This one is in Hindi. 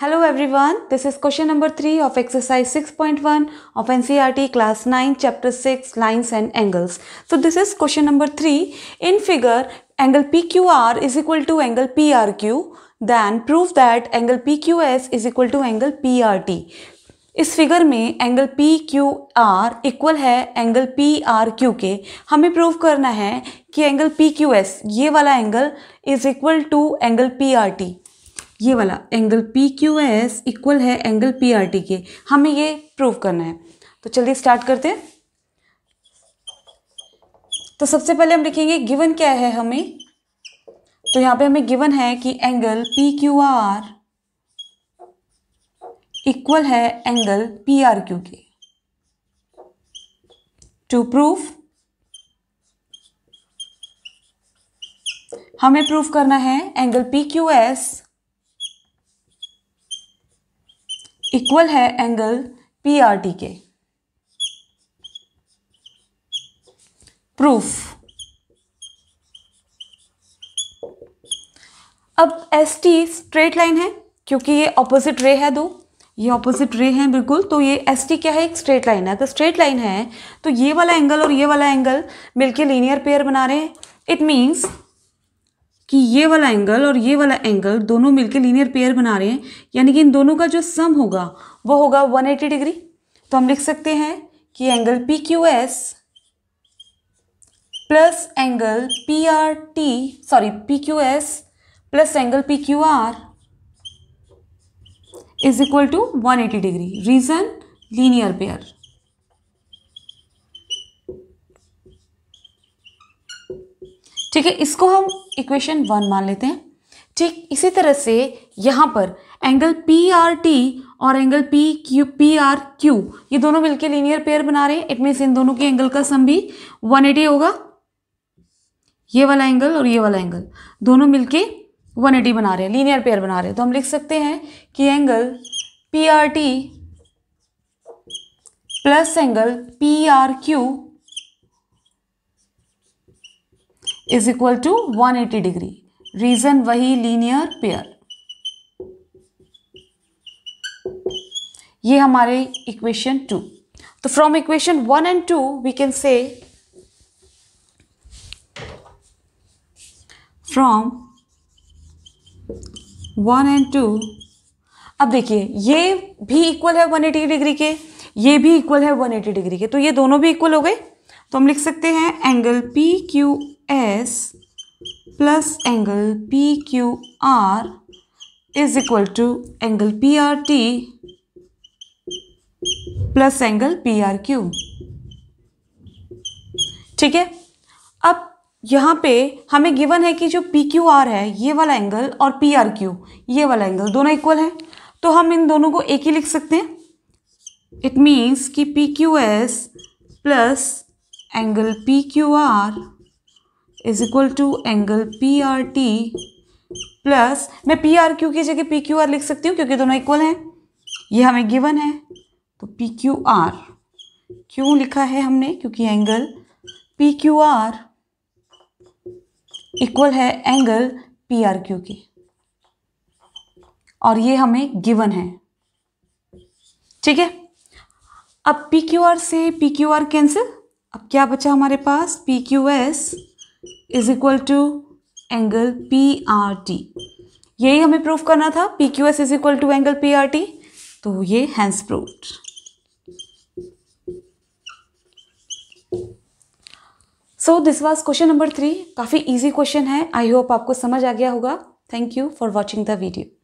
hello everyone this is question number three of exercise six point one of N C R T class nine chapter six lines and angles so this is question number three in figure angle P Q R is equal to angle P R Q then prove that angle P Q S is equal to angle P R T इस फिगर में angle P Q R equal है एंगल पी आर क्यू के हमें प्रूव करना है कि एंगल पी क्यू एस ये वाला angle is equal to angle P R T ये वाला angle P Q S equal है एंगल पी आर टी के हमें ये प्रूव करना है तो चलिए स्टार्ट करते हैं तो सबसे पहले हम लिखेंगे गिवन क्या है हमें तो यहाँ पे हमें गिवन है कि angle P Q R equal है एंगल पी आर क्यू के टू प्रूफ हमें प्रूफ करना है angle P Q S equal है एंगल पी आर टी के प्रूफ अब एस टी स्ट्रेट लाइन है क्योंकि ये ऑपोजिट रे है दो ये ऑपोजिट रे हैं बिल्कुल तो ये एस टी क्या है एक स्ट्रेट लाइन है अगर स्ट्रेट लाइन है तो ये वाला एंगल और ये वाला एंगल मिलके लीनियर पेयर बना रहे हैं इट मींस कि ये वाला एंगल और ये वाला एंगल दोनों मिलकर लीनियर पेयर बना रहे हैं यानी कि इन दोनों का जो सम होगा वो होगा 180 डिग्री तो हम लिख सकते हैं कि angle P Q S plus angle P R T sorry P Q S plus angle P Q R is equal to 180 degree reason linear pair ठीक है इसको हम इक्वेशन वन मान लेते हैं ठीक इसी तरह से यहाँ पर एंगल पी आर टी और angle P Q P R Q ये दोनों मिलकर लीनियर पेयर बना रहे हैं इट मीन्स इन दोनों के एंगल का सम भी 180 होगा ये वाला एंगल और ये वाला एंगल दोनों मिलके 180 बना रहे हैं लीनियर पेयर बना रहे हैं तो हम लिख सकते हैं कि angle P R T plus angle P R Q is equal to 180 degree reason वही लीनियर पेयर ये हमारे इक्वेशन टू तो from equation one and two we can say from one and two अब देखिए ये भी इक्वल है 180 डिग्री के ये भी इक्वल है 180 डिग्री के तो ये दोनों भी इक्वल हो गए तो हम लिख सकते हैं angle P Q S plus angle P Q R is equal to angle P R T plus angle P R Q ठीक है अब यहाँ पे हमें गिवन है कि जो पी क्यू आर है ये वाला एंगल और पी आर क्यू ये वाला एंगल दोनों इक्वल है तो हम इन दोनों को एक ही लिख सकते हैं इट मीन्स कि P Q S plus angle P Q R is equal to angle P R T plus मैं पी आर क्यू की जगह पी क्यू आर लिख सकती हूँ क्योंकि दोनों इक्वल हैं ये हमें गिवन है तो पी क्यू आर क्यों लिखा है हमने क्योंकि angle P Q R equal है एंगल पी आर क्यू की और ये हमें गिवन है ठीक है अब पी क्यू आर से पी क्यू आर कैंसिल अब क्या बचा हमारे पास P Q S is equal to angle P R T यही हमें प्रूफ करना था P Q S is equal to angle P R T तो ये hence proof so this was question number three काफ़ी ईजी क्वेश्चन है आई होप आपको समझ आ गया होगा thank you for watching the video